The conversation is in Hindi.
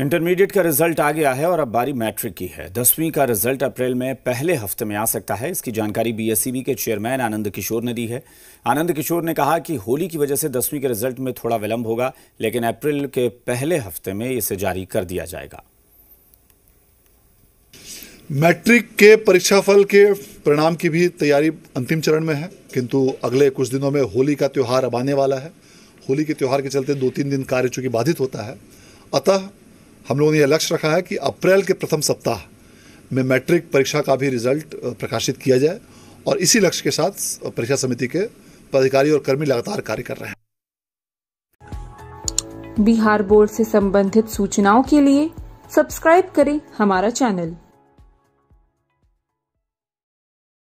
इंटरमीडिएट का रिजल्ट आ गया है और अब बारी मैट्रिक की है दसवीं का रिजल्ट अप्रैल में पहले हफ्ते में आ सकता है इसकी जानकारी बीएससीबी e के चेयरमैन आनंद किशोर ने दी है आनंद किशोर ने कहा कि होली की वजह से दसवीं के रिजल्ट में थोड़ा विलंब होगा लेकिन अप्रैल के पहले हफ्ते में इसे जारी कर दिया जाएगा मैट्रिक के परीक्षाफल के परिणाम की भी तैयारी अंतिम चरण में है किंतु अगले कुछ दिनों में होली का त्यौहार अब आने वाला है होली के त्यौहार के चलते दो तीन दिन कार्य चूंकि बाधित होता है अतः हम लोगों ने यह लक्ष्य रखा है कि अप्रैल के प्रथम सप्ताह में मैट्रिक परीक्षा का भी रिजल्ट प्रकाशित किया जाए और इसी लक्ष्य के साथ परीक्षा समिति के पदाधिकारी और कर्मी लगातार कार्य कर रहे हैं बिहार बोर्ड से संबंधित सूचनाओं के लिए सब्सक्राइब करें हमारा चैनल